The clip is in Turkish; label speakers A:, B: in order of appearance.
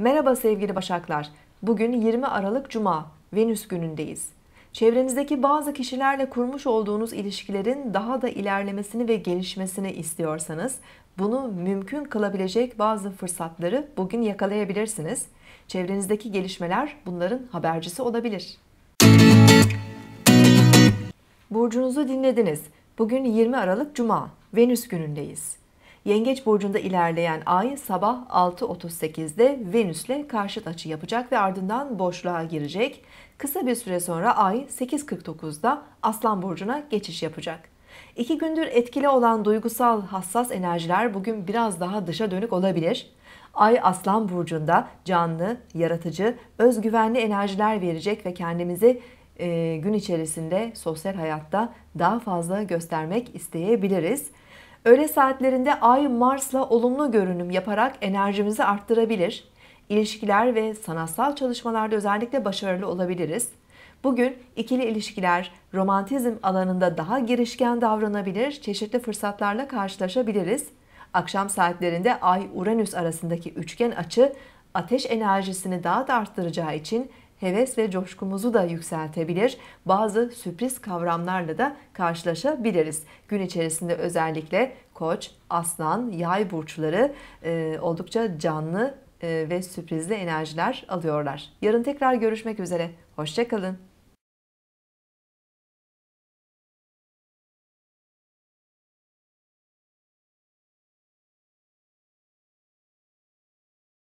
A: Merhaba sevgili Başaklar. Bugün 20 Aralık Cuma, Venüs günündeyiz. Çevrenizdeki bazı kişilerle kurmuş olduğunuz ilişkilerin daha da ilerlemesini ve gelişmesini istiyorsanız, bunu mümkün kılabilecek bazı fırsatları bugün yakalayabilirsiniz. Çevrenizdeki gelişmeler bunların habercisi olabilir. Burcunuzu dinlediniz. Bugün 20 Aralık Cuma, Venüs günündeyiz. Yengeç burcunda ilerleyen ay sabah 6.38'de Venüs'le karşıt açı yapacak ve ardından boşluğa girecek. Kısa bir süre sonra ay 8.49'da Aslan burcuna geçiş yapacak. İki gündür etkili olan duygusal hassas enerjiler bugün biraz daha dışa dönük olabilir. Ay Aslan burcunda canlı, yaratıcı, özgüvenli enerjiler verecek ve kendimizi e, gün içerisinde sosyal hayatta daha fazla göstermek isteyebiliriz. Öğle saatlerinde Ay Mars'la olumlu görünüm yaparak enerjimizi arttırabilir. İlişkiler ve sanatsal çalışmalarda özellikle başarılı olabiliriz. Bugün ikili ilişkiler, romantizm alanında daha girişken davranabilir, çeşitli fırsatlarla karşılaşabiliriz. Akşam saatlerinde Ay-Uranüs arasındaki üçgen açı ateş enerjisini daha da arttıracağı için heves ve coşkumuzu da yükseltebilir. Bazı sürpriz kavramlarla da karşılaşabiliriz. Gün içerisinde özellikle koç, aslan, yay burçları e, oldukça canlı e, ve sürprizli enerjiler alıyorlar. Yarın tekrar görüşmek üzere. Hoşçakalın.